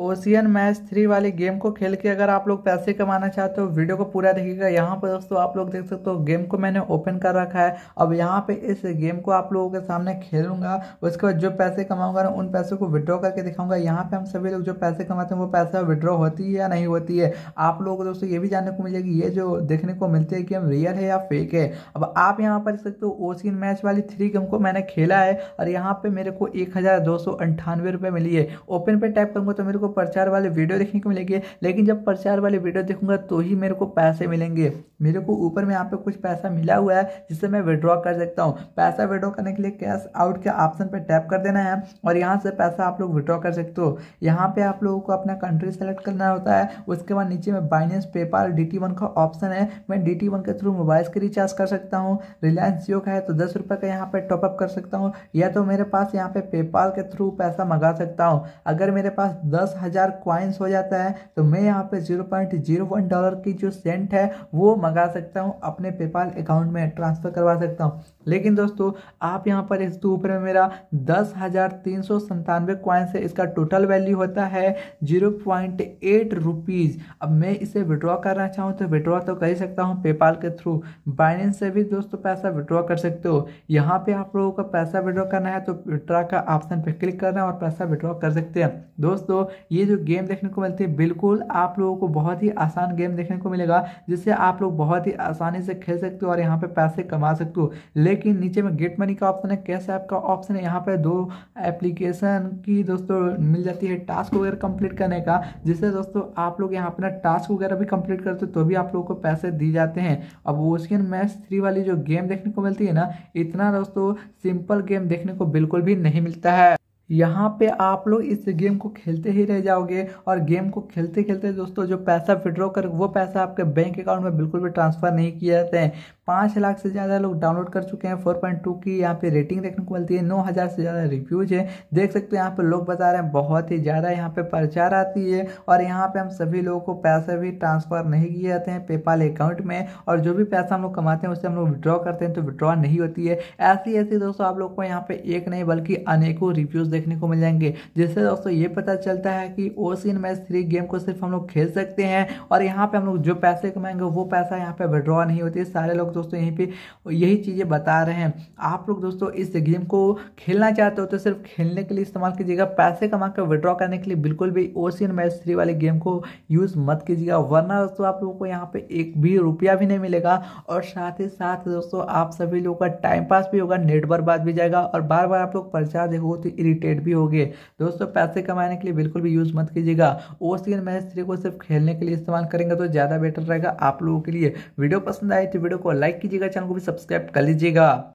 ocean match three वाले game को खेल के अगर आप लोग पैसे कमाना चाहते हो वीडियो को पूरा देखिएगा यहाँ पर दोस्तों आप लोग देख सकते हो गेम को मैंने ओपन कर रखा है अब यहाँ पे इस गेम को आप लोगों के सामने खेलूंगा उसके बाद जो पैसे कमाऊंगा ना उन पैसों को विड्रॉ करके दिखाऊंगा यहाँ पे हम सभी लोग जो पैसे कमाते हैं वो पैसा विड्रॉ होती है या नहीं होती है आप लोगों को दोस्तों ये भी जानने को मिलेगी ये जो देखने को मिलती है कि हम रियल है या फेक है अब आप यहाँ पर देख सकते हो ओशियन मैच वाली थ्री गेम को मैंने खेला है और यहाँ पे मेरे को एक मिली है ओपन पे टाइप करूंगा तो मेरे को प्रचार वाले वीडियो देखने को मिलेंगे लेकिन जब प्रचार वाले वीडियो देखूंगा तो ही मेरे को पैसे मिलेंगे मेरे को ऊपर में यहाँ पे कुछ पैसा मिला हुआ है जिससे मैं विड्रॉ कर सकता हूँ पैसा विड्रॉ करने के लिए कैश आउट के ऑप्शन पर टैप कर देना है और यहाँ से पैसा आप लोग विड्रॉ कर सकते हो यहाँ पे आप लोगों को अपना कंट्री सेलेक्ट करना होता है उसके बाद नीचे में बाइनेंस पेपाल डी का ऑप्शन है मैं डी के थ्रू मोबाइल के रिचार्ज कर सकता हूँ रिलायंस जियो का है तो दस रुपये का यहाँ पर टॉपअप कर सकता हूँ या तो मेरे पास यहाँ पे पेपाल के थ्रू पैसा मंगा सकता हूँ अगर मेरे पास दस दस हज़ार क्वाइंस हो जाता है तो मैं यहाँ पे zero point zero one dollar की जो सेंट है वो मंगा सकता हूँ अपने पेपाल अकाउंट में ट्रांसफ़र करवा सकता हूँ लेकिन दोस्तों आप यहाँ पर इसके ऊपर में मेरा दस हज़ार तीन सौ संतानवे क्वाइंस है इसका टोटल वैल्यू होता है जीरो पॉइंट एट रुपीज़ अब मैं इसे विड्रॉ करना चाहूँ तो विड्रॉ तो कर ही सकता हूँ पेपाल के थ्रू बाइनेंस से भी दोस्तों पैसा विड्रॉ कर सकते हो यहाँ पे आप लोगों का पैसा विड्रॉ करना है तो विड्रॉ का ऑप्शन पे क्लिक करना है और पैसा विड्रॉ कर सकते हैं दोस्तों ये जो गेम देखने को मिलती है बिल्कुल आप लोगों को बहुत ही आसान गेम देखने को मिलेगा जिससे आप लोग बहुत ही आसानी से खेल सकते हो और यहाँ पे पैसे कमा सकते हो लेकिन नीचे में गेट मनी का ऑप्शन है कैश ऐप का ऑप्शन है यहाँ पे दो एप्लीकेशन की दोस्तों मिल जाती है टास्क वगैरह कम्प्लीट करने का जिससे दोस्तों आप लोग यहाँ अपना टास्क वगैरह भी कम्प्लीट करते हो तो भी आप लोग को पैसे दिए जाते हैं अब ओशियन मैच थ्री वाली जो गेम देखने को मिलती है ना इतना दोस्तों सिंपल गेम देखने को बिल्कुल भी नहीं मिलता है यहाँ पे आप लोग इस गेम को खेलते ही रह जाओगे और गेम को खेलते खेलते दोस्तों जो पैसा विड्रॉ कर वो पैसा आपके बैंक अकाउंट में बिल्कुल भी ट्रांसफ़र नहीं किए जाते हैं पाँच लाख से ज़्यादा लोग डाउनलोड कर चुके हैं फोर पॉइंट टू की यहाँ पे रेटिंग देखने को मिलती है नौ हज़ार से ज़्यादा रिव्यूज़ है देख सकते हैं यहाँ पे लोग बता रहे हैं बहुत ही ज़्यादा यहाँ पे प्रचार आती है और यहाँ पे हम सभी लोगों को पैसा भी ट्रांसफ़र नहीं किए जाते हैं पेपाल अकाउंट में और जो भी पैसा हम लोग कमाते हैं उससे हम लोग विड्रॉ करते हैं तो विड्रॉ नहीं होती है ऐसी ऐसी दोस्तों आप लोग को यहाँ पर एक नहीं बल्कि अनेकों रिव्यूज़ देखने को मिल जाएंगे जिससे दोस्तों ये पता चलता है कि ओसिन मैच थ्री गेम को सिर्फ हम लोग खेल सकते हैं और यहाँ पे हम लोग जो पैसे कमाएंगे वो पैसा यहाँ पे विड्रॉ नहीं होती सारे लोग दोस्तों यहीं पर यही चीज़ें बता रहे हैं आप लोग दोस्तों इस गेम को खेलना चाहते हो तो सिर्फ खेलने के लिए इस्तेमाल कीजिएगा पैसे कमा कर विड्रॉ करने के लिए बिल्कुल भी ओसियन मैच थ्री वाले गेम को यूज़ मत कीजिएगा वरना दोस्तों आप लोगों को यहाँ पर एक भी रुपया भी नहीं मिलेगा और साथ ही साथ दोस्तों आप सभी लोगों का टाइम पास भी होगा नेट बर्बाद भी जाएगा और बार बार आप लोग प्रचार देखो तो इरीटेट एड भी हो गए दोस्तों पैसे कमाने के लिए बिल्कुल भी यूज़ मत कीजिएगा ओवरसीज मैच थ्री को सिर्फ खेलने के लिए इस्तेमाल करेंगे तो ज़्यादा बेटर रहेगा आप लोगों के लिए वीडियो पसंद आए तो वीडियो को लाइक कीजिएगा चैनल को भी सब्सक्राइब कर लीजिएगा